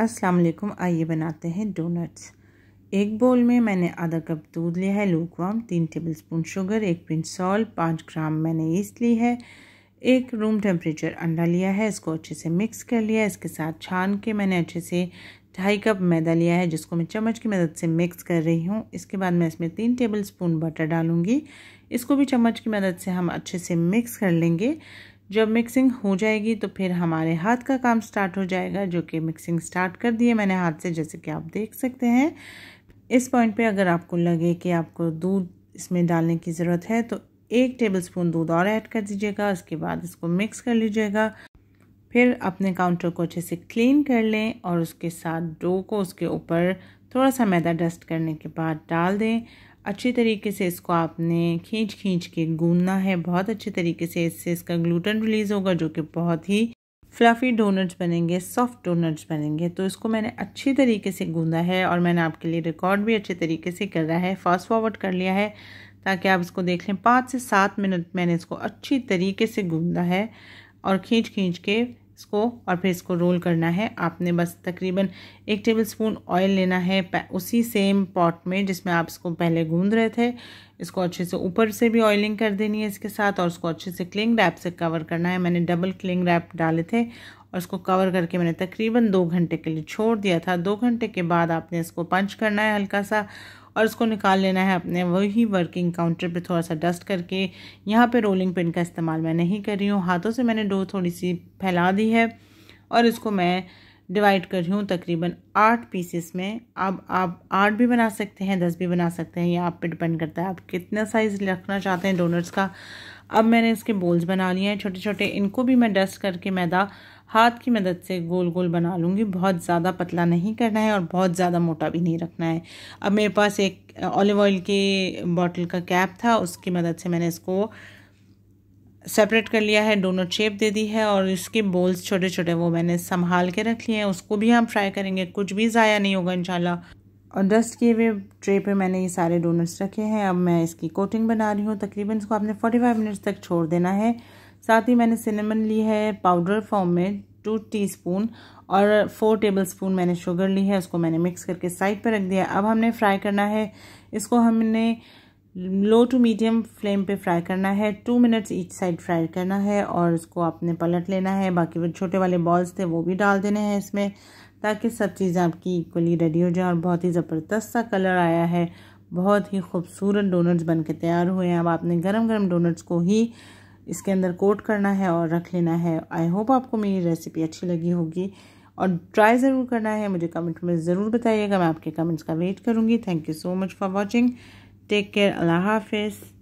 अस्सलाम वालेकुम आइए बनाते हैं डोनट्स एक बोल में मैंने आधा कप दूध लिया है लूकवाम तीन टेबलस्पून शुगर एक पिंच सॉल्ट पाँच ग्राम मैंने ईस्ट ली है एक रूम टेम्परेचर अंडा लिया है इसको अच्छे से मिक्स कर लिया है इसके साथ छान के मैंने अच्छे से ढाई कप मैदा लिया है जिसको मैं चम्मच की मदद से मिक्स कर रही हूँ इसके बाद मैं इसमें तीन टेबल स्पून बटर डालूँगी इसको भी चम्मच की मदद से हम अच्छे से मिक्स कर लेंगे जब मिक्सिंग हो जाएगी तो फिर हमारे हाथ का काम स्टार्ट हो जाएगा जो कि मिक्सिंग स्टार्ट कर दिए मैंने हाथ से जैसे कि आप देख सकते हैं इस पॉइंट पे अगर आपको लगे कि आपको दूध इसमें डालने की ज़रूरत है तो एक टेबलस्पून दूध और ऐड कर दीजिएगा उसके बाद इसको मिक्स कर लीजिएगा फिर अपने काउंटर को अच्छे से क्लीन कर लें और उसके साथ डो को उसके ऊपर थोड़ा सा मैदा डस्ट करने के बाद डाल दें अच्छी तरीके से इसको आपने खींच खींच के गूंदना है बहुत अच्छे तरीके से इससे इसका ग्लूटन रिलीज़ होगा जो कि बहुत ही फ्लफ़ी डोनट्स बनेंगे सॉफ्ट डोनट्स बनेंगे तो इसको मैंने अच्छी तरीके से गूंदा है और मैंने आपके लिए रिकॉर्ड भी अच्छे तरीके से कर रहा है फास्ट फॉरवर्ड कर लिया है ताकि आप इसको देख लें पाँच से सात मिनट मैंने इसको अच्छी तरीके से गूंदा है और खींच खींच के इसको और फिर इसको रोल करना है आपने बस तकरीबन एक टेबल स्पून ऑयल लेना है उसी सेम पॉट में जिसमें आप इसको पहले गूंद रहे थे इसको अच्छे से ऊपर से भी ऑयलिंग कर देनी है इसके साथ और उसको अच्छे से क्लिंग रैप से कवर करना है मैंने डबल क्लिंग रैप डाले थे और इसको कवर करके मैंने तकरीबन दो घंटे के लिए छोड़ दिया था दो घंटे के बाद आपने इसको पंच करना है हल्का सा और इसको निकाल लेना है अपने वही वर्किंग काउंटर पे थोड़ा सा डस्ट करके यहाँ पे रोलिंग पिन का इस्तेमाल मैं नहीं कर रही हूँ हाथों से मैंने डो थोड़ी सी फैला दी है और इसको मैं डिवाइड कर रही हूँ तकरीबन आठ पीसेस में अब आप आठ भी बना सकते हैं दस भी बना सकते हैं ये आप पर डिपेंड करता है आप कितना साइज़ रखना चाहते हैं डोनर्स का अब मैंने इसके बोल्स बना लिए हैं छोटे छोटे इनको भी मैं डस्ट करके मैदा हाथ की मदद से गोल गोल बना लूँगी बहुत ज़्यादा पतला नहीं करना है और बहुत ज़्यादा मोटा भी नहीं रखना है अब मेरे पास एक ऑलिव ऑयल के बॉटल का कैप था उसकी मदद से मैंने इसको सेपरेट कर लिया है दोनों शेप दे दी है और इसके बोल्स छोटे छोटे वो मैंने संभाल के रख लिए हैं उसको भी हम फ्राई करेंगे कुछ भी ज़ाया नहीं होगा इंशाल्लाह और डस्ट किए हुए ट्रे पे मैंने ये सारे डोनट्स रखे हैं अब मैं इसकी कोटिंग बना रही हूँ तकरीबन इसको आपने 45 मिनट्स तक छोड़ देना है साथ ही मैंने सिनेमन ली है पाउडर फॉर्म में टू टीस्पून और फोर टेबलस्पून मैंने शुगर ली है उसको मैंने मिक्स करके साइड पर रख दिया अब हमने फ्राई करना है इसको हमने लो टू मीडियम फ्लेम पे फ्राई करना है two minutes each side fry करना है और इसको आपने पलट लेना है बाकी वो छोटे वाले बॉल्स थे वो भी डाल देने हैं इसमें ताकि सब चीज़ें आपकी इक्वली रेडी हो जाए और बहुत ही ज़बरदस्त सा कलर आया है बहुत ही खूबसूरत डोनट्स बन के तैयार हुए हैं अब आपने गरम गरम डोनट्स को ही इसके अंदर कोट करना है और रख लेना है आई होप आपको मेरी रेसिपी अच्छी लगी होगी और ट्राई ज़रूर करना है मुझे कमेंट में ज़रूर बताइएगा मैं आपके कमेंट्स का वेट करूँगी thank you so much for watching take care अल्लाह हाफिज़